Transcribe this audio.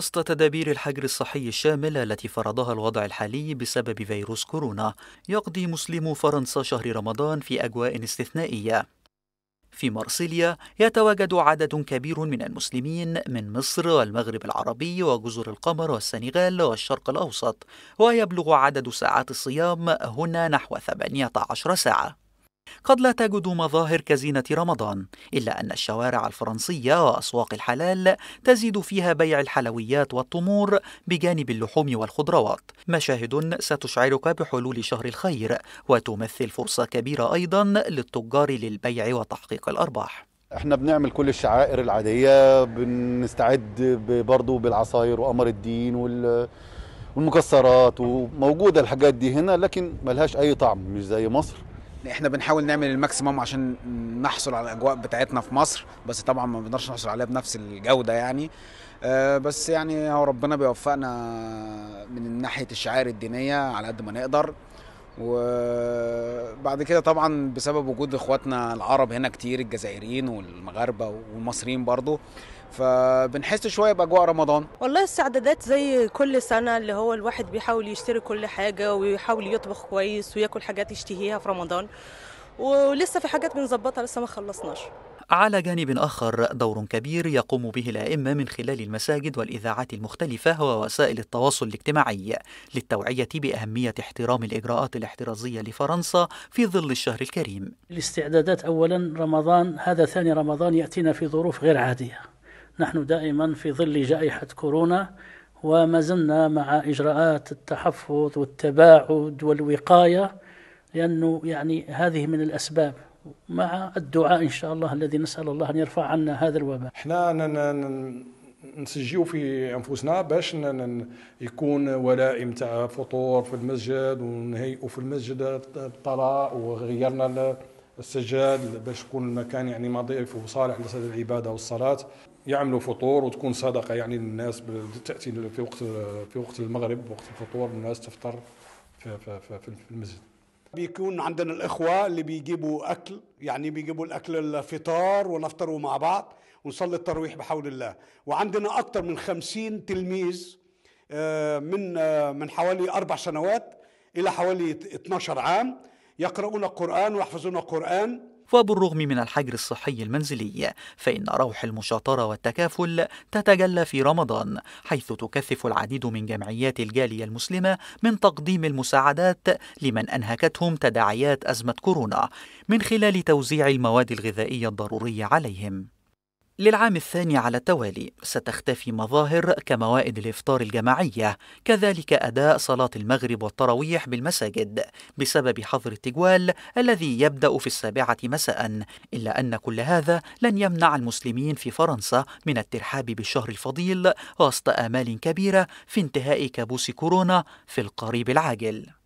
وسط تدابير الحجر الصحي الشامل التي فرضها الوضع الحالي بسبب فيروس كورونا يقضي مسلمو فرنسا شهر رمضان في أجواء استثنائية في مارسيليا يتواجد عدد كبير من المسلمين من مصر والمغرب العربي وجزر القمر والسنغال والشرق الأوسط ويبلغ عدد ساعات الصيام هنا نحو 18 ساعة قد لا تجد مظاهر كزينة رمضان، إلا أن الشوارع الفرنسية وأسواق الحلال تزيد فيها بيع الحلويات والتمور بجانب اللحوم والخضروات، مشاهد ستشعرك بحلول شهر الخير، وتمثل فرصة كبيرة أيضا للتجار للبيع وتحقيق الأرباح. احنا بنعمل كل الشعائر العادية بنستعد برضه بالعصاير وأمر الدين وال والمكسرات وموجودة الحاجات دي هنا لكن ملهاش أي طعم مش زي مصر احنا بنحاول نعمل الماكسيمم عشان نحصل على الاجواء بتاعتنا في مصر بس طبعا ما بنقدرش نحصل عليها بنفس الجوده يعني آه، بس يعني هو ربنا بيوفقنا من ناحيه الشعائر الدينيه على قد ما نقدر وبعد كده طبعا بسبب وجود اخواتنا العرب هنا كتير الجزائريين والمغاربه والمصريين برضو فبنحس شويه باجواء رمضان والله السعدادات زي كل سنه اللي هو الواحد بيحاول يشتري كل حاجه ويحاول يطبخ كويس وياكل حاجات يشتهيها في رمضان ولسه في حاجات بنظبطها لسه ما خلصناش على جانب آخر دور كبير يقوم به الأئمة من خلال المساجد والإذاعات المختلفة ووسائل التواصل الاجتماعي للتوعية بأهمية احترام الإجراءات الاحترازية لفرنسا في ظل الشهر الكريم الاستعدادات أولا رمضان هذا ثاني رمضان يأتينا في ظروف غير عادية نحن دائما في ظل جائحة كورونا وما زلنا مع إجراءات التحفظ والتباعد والوقاية لأنه يعني هذه من الأسباب مع الدعاء إن شاء الله الذي نسأل الله أن يرفع عنا هذا الوباء احنا نسجيو في انفسنا باش يكون ولائم تاع فطور في المسجد ونهيئوا في المسجد الطلاء وغيرنا السجاد باش يكون المكان يعني نظيف وصالح للعباده والصلاه يعملوا فطور وتكون صدقه يعني للناس تاتي في وقت في وقت المغرب وقت الفطور الناس تفطر في, في, في, في المسجد بيكون عندنا الإخوة اللي بيجيبوا أكل يعني بيجيبوا الأكل الفطار ونفطروا مع بعض ونصلي الترويح بحول الله وعندنا أكثر من خمسين تلميذ آه، من آه، من حوالي أربع سنوات إلى حوالي 12 عام يقرؤون القرآن ويحفظون القرآن وبالرغم من الحجر الصحي المنزلي فإن روح المشاطرة والتكافل تتجلى في رمضان حيث تكثف العديد من جمعيات الجالية المسلمة من تقديم المساعدات لمن أنهكتهم تداعيات أزمة كورونا من خلال توزيع المواد الغذائية الضرورية عليهم للعام الثاني على التوالي ستختفي مظاهر كموائد الافطار الجماعيه كذلك اداء صلاه المغرب والتراويح بالمساجد بسبب حظر التجوال الذي يبدا في السابعه مساء الا ان كل هذا لن يمنع المسلمين في فرنسا من الترحاب بالشهر الفضيل وسط امال كبيره في انتهاء كابوس كورونا في القريب العاجل